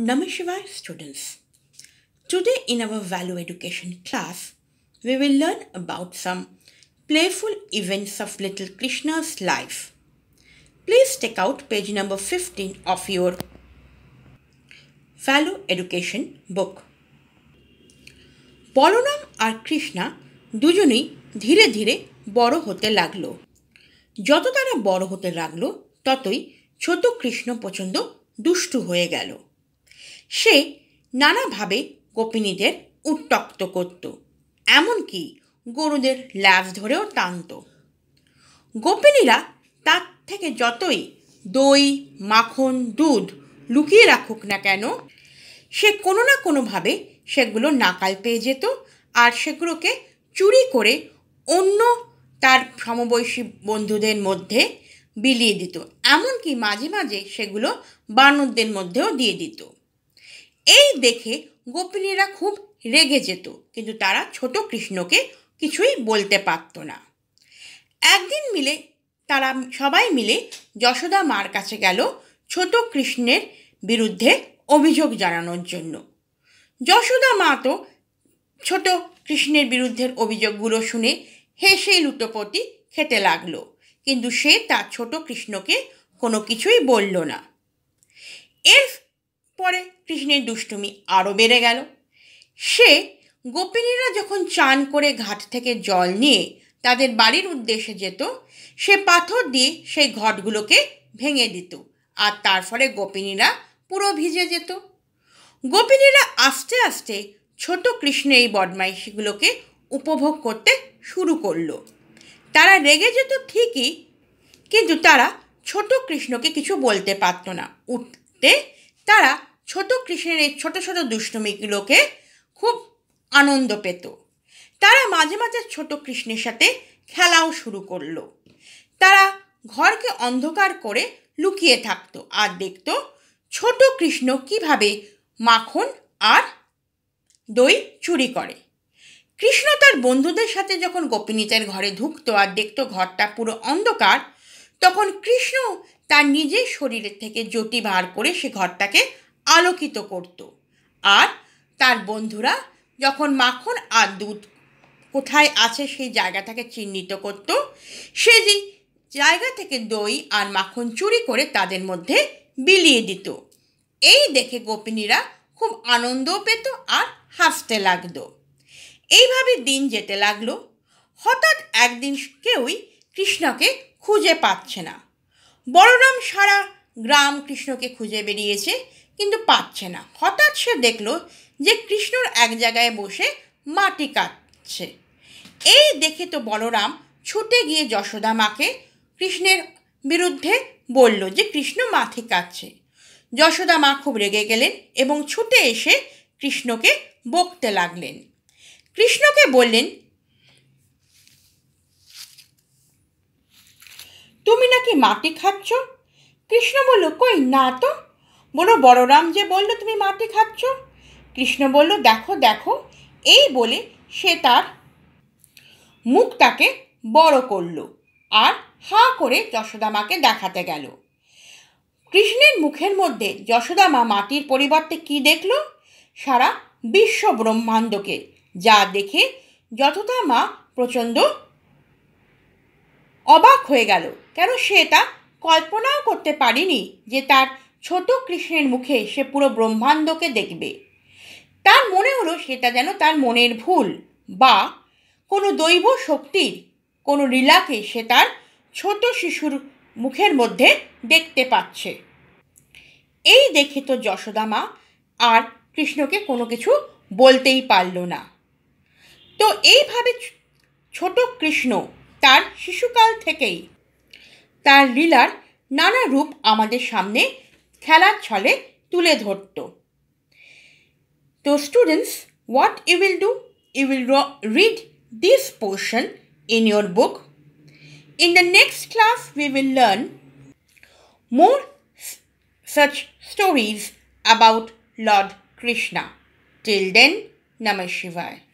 Namaskar students. Today in our value education class, we will learn about some playful events of little Krishna's life. Please take out page number 15 of your value education book. Balaram R Krishna দুজনেই ধীরে ধীরে বড় হতে লাগলো যত তারা বড় হতে লাগলো ততই ছোট কৃষ্ণ প্রচণ্ড দুষ্টু হয়ে গেল সে নানাভাবে গোপিনীদের উত্তক্ত করত এমনকি গরুদের ল্যাব ধরেও টানত গোপিনীরা তার থেকে যতই দই মাখন দুধ লুকিয়ে রাখুক না কেন সে কোনো না কোনোভাবে সেগুলো নাকাল পেয়ে যেত আর সেগুলোকে চুরি করে অন্য তার সমবয়সী বন্ধুদের মধ্যে বিলিয়ে দিত এমনকি মাঝে মাঝে সেগুলো বানরদের মধ্যেও দিয়ে দিত এই দেখে গোপিনীরা খুব রেগে যেত কিন্তু তারা ছোট কৃষ্ণকে কিছুই বলতে পারত না একদিন মিলে তারা সবাই মিলে যশোদা মার কাছে গেল ছোট কৃষ্ণের বিরুদ্ধে অভিযোগ জানানোর জন্য যশোদা মা তো ছোট কৃষ্ণের বিরুদ্ধের অভিযোগগুলো শুনে হেসে লুটোপতি খেতে লাগলো কিন্তু সে তার ছোট কৃষ্ণকে কোনো কিছুই বলল না এর পরে কৃষ্ণের দুষ্টুমি আরও বেড়ে গেল সে গোপিনীরা যখন চান করে ঘাট থেকে জল নিয়ে তাদের বাড়ির উদ্দেশ্যে যেত সে পাথর দিয়ে সেই ঘটগুলোকে ভেঙে দিত আর তার ফলে গোপিনীরা পুরো ভিজে যেত গোপিনীরা আস্তে আস্তে ছোট কৃষ্ণের এই বদমাইশিগুলোকে উপভোগ করতে শুরু করলো তারা রেগে যেত ঠিকই কিন্তু তারা ছোট কৃষ্ণকে কিছু বলতে পারত না উঠতে তারা ছোট কৃষ্ণের এই ছোটো ছোটো দুষ্টমিগুলোকে খুব আনন্দ পেত তারা মাঝে মাঝে ছোট কৃষ্ণের সাথে খেলাও শুরু করলো তারা ঘরকে অন্ধকার করে লুকিয়ে থাকতো আর দেখত ছোট কৃষ্ণ কিভাবে মাখন আর দই চুরি করে কৃষ্ণ তার বন্ধুদের সাথে যখন গোপিনীতের ঘরে ঢুকত আর দেখত ঘরটা পুরো অন্ধকার তখন কৃষ্ণ তার নিজের শরীরের থেকে জ্যোতি বার করে সে ঘরটাকে আলোকিত করত আর তার বন্ধুরা যখন মাখন আর দুধ কোথায় আছে সেই জায়গাটাকে চিহ্নিত করত সে যে জায়গা থেকে দই আর মাখন চুরি করে তাদের মধ্যে বিলিয়ে দিত এই দেখে গোপিনীরা খুব আনন্দও পেত আর হাসতে লাগতো এইভাবে দিন যেতে লাগলো হঠাৎ একদিন কেউই কৃষ্ণকে খুঁজে পাচ্ছে না বড়রাম সারা গ্রাম কৃষ্ণকে খুঁজে বেরিয়েছে কিন্তু পাচ্ছে না হঠাৎ সে দেখল যে কৃষ্ণর এক জায়গায় বসে মাটি কাটছে এই দেখে তো বলরাম ছুটে গিয়ে যশোদা মাকে কৃষ্ণের বিরুদ্ধে বলল যে কৃষ্ণ মাটি কাটছে যশোদা মা খুব রেগে গেলেন এবং ছুটে এসে কৃষ্ণকে বকতে লাগলেন কৃষ্ণকে বললেন তুমি নাকি মাটি খাচ্ছ কৃষ্ণ বলল কই না তো বলো বড়রাম যে বলল তুমি মাটি খাচ্ছ কৃষ্ণ বলল দেখো দেখো এই বলে সে তার মুখটাকে বড় করল আর হাঁ করে যশোদামাকে দেখাতে গেল কৃষ্ণের মুখের মধ্যে যশোদামা মাটির পরিবর্তে কি দেখল সারা বিশ্ব ব্রহ্মাণ্ডকে যা দেখে যতটা মা প্রচণ্ড অবাক হয়ে গেল কেন সে তা কল্পনাও করতে পারেনি যে তার ছোট কৃষ্ণের মুখে সে পুরো ব্রহ্মাণ্ডকে দেখবে তার মনে হলো সেটা যেন তার মনের ভুল বা কোনো দৈব শক্তির কোনো লীলাকে সে তার ছোট শিশুর মুখের মধ্যে দেখতে পাচ্ছে এই দেখে তো যশোদা মা আর কৃষ্ণকে কোনো কিছু বলতেই পারল না তো এইভাবে ছোট কৃষ্ণ তার শিশুকাল থেকেই তার লীলার নানা রূপ আমাদের সামনে খেলা চলে তুলে ধরতো তো students what you will do you will read this portion in your book in the next class we will learn more such stories about Lord কৃষ্ণটিল দেন নমঃ শিবায়